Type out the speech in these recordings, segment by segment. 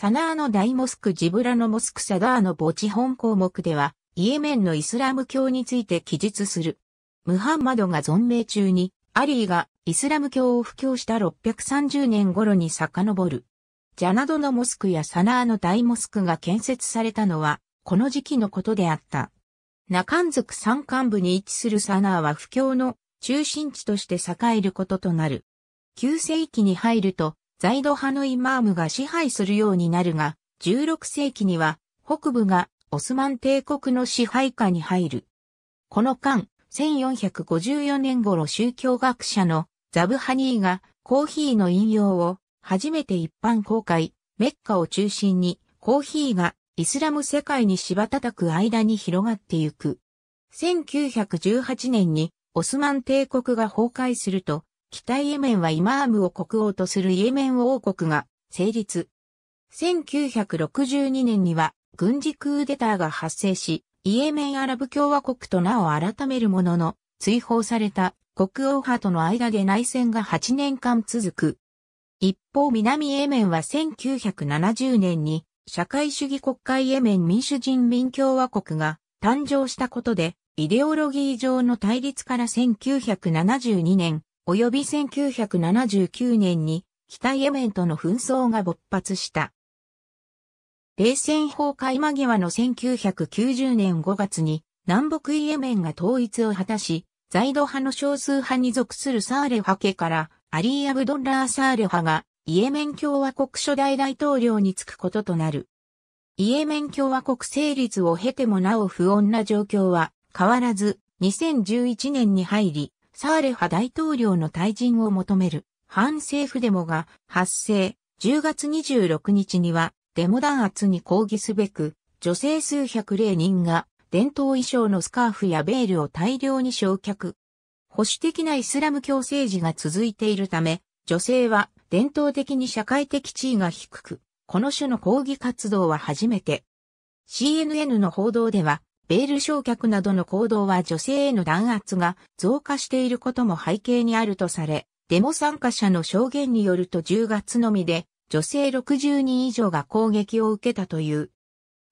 サナーの大モスクジブラのモスクサダーの墓地本項目では、イエメンのイスラム教について記述する。ムハンマドが存命中に、アリーがイスラム教を布教した630年頃に遡る。ジャナドのモスクやサナーの大モスクが建設されたのは、この時期のことであった。ナカンズク山間部に位置するサナーは布教の中心地として栄えることとなる。旧世紀に入ると、ザイド派のイマームが支配するようになるが、16世紀には北部がオスマン帝国の支配下に入る。この間、1454年頃宗教学者のザブハニーがコーヒーの引用を初めて一般公開、メッカを中心にコーヒーがイスラム世界に芝叩く間に広がってゆく。1918年にオスマン帝国が崩壊すると北イエメンはイマームを国王とするイエメン王国が成立。1962年には軍事クーデターが発生し、イエメンアラブ共和国と名を改めるものの、追放された国王派との間で内戦が8年間続く。一方南イエメンは1970年に社会主義国会イエメン民主人民共和国が誕生したことで、イデオロギー上の対立から1972年、及び1979年に北イエメンとの紛争が勃発した。冷戦崩壊間際の1990年5月に南北イエメンが統一を果たし、在土派の少数派に属するサーレ派家からアリー・アブドッラー・サーレ派がイエメン共和国初代大統領に就くこととなる。イエメン共和国成立を経てもなお不穏な状況は変わらず2011年に入りサーレハ大統領の退陣を求める反政府デモが発生。10月26日にはデモ弾圧に抗議すべく女性数百例人が伝統衣装のスカーフやベールを大量に焼却。保守的なイスラム教政治が続いているため、女性は伝統的に社会的地位が低く、この種の抗議活動は初めて。CNN の報道では、ベール焼却などの行動は女性への弾圧が増加していることも背景にあるとされ、デモ参加者の証言によると10月のみで女性60人以上が攻撃を受けたという。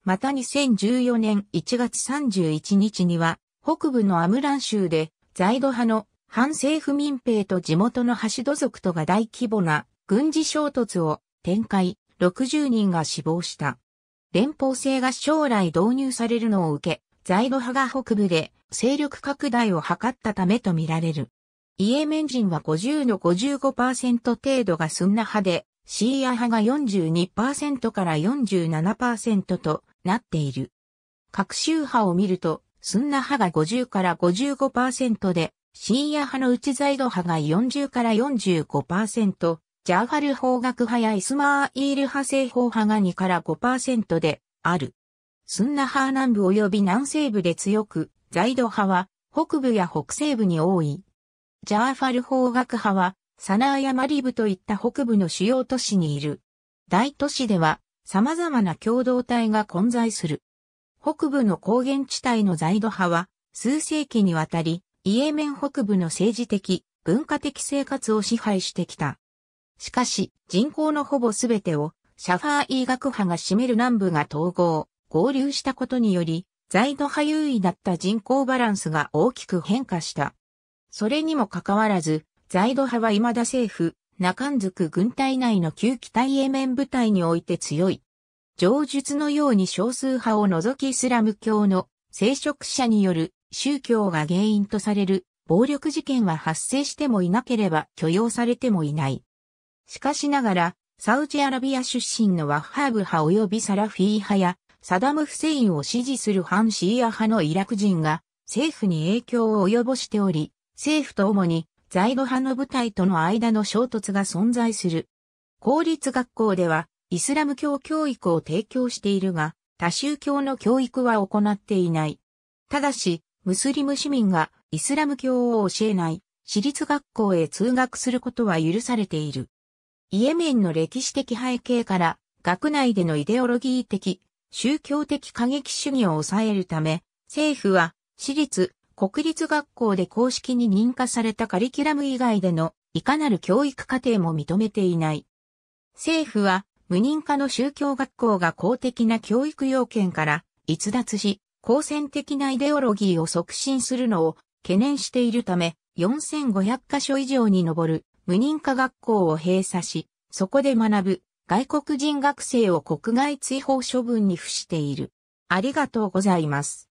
また2014年1月31日には北部のアムラン州で在土派の反政府民兵と地元のハシド族とが大規模な軍事衝突を展開、60人が死亡した。連邦制が将来導入されるのを受け、イド派が北部で勢力拡大を図ったためとみられる。イエメン人は50の55%程度がスンナ派で、シーア派が42%から47%となっている。各州派を見ると、スンナ派が50から55%で、シーア派の内ザイド派が40から45%、ジャーハル方角派やイスマーイール派正方派が2から5%である。スンナ派南部及び南西部で強く、ザイド派は北部や北西部に多い。ジャーファル法学派はサナーやマリブといった北部の主要都市にいる。大都市では様々な共同体が混在する。北部の高原地帯のザイド派は数世紀にわたりイエメン北部の政治的、文化的生活を支配してきた。しかし人口のほぼすべてをシャファー医学派が占める南部が統合。合流したことにより、在土派優位だった人口バランスが大きく変化した。それにもかかわらず、在土派は未だ政府、中んづく軍隊内の旧機体エメン部隊において強い。上述のように少数派を除きイスラム教の聖職者による宗教が原因とされる暴力事件は発生してもいなければ許容されてもいない。しかしながら、サウジアラビア出身のワッハーブ派及びサラフィー派やサダム・フセインを支持する反シーア派のイラク人が政府に影響を及ぼしており、政府と主に在ド派の部隊との間の衝突が存在する。公立学校ではイスラム教教育を提供しているが、多宗教の教育は行っていない。ただし、ムスリム市民がイスラム教を教えない私立学校へ通学することは許されている。イエメンの歴史的背景から、学内でのイデオロギー的宗教的過激主義を抑えるため、政府は、私立、国立学校で公式に認可されたカリキュラム以外での、いかなる教育課程も認めていない。政府は、無認可の宗教学校が公的な教育要件から逸脱し、公選的なイデオロギーを促進するのを懸念しているため、4500カ所以上に上る無認可学校を閉鎖し、そこで学ぶ外国人学生を国外追放処分に付している。ありがとうございます。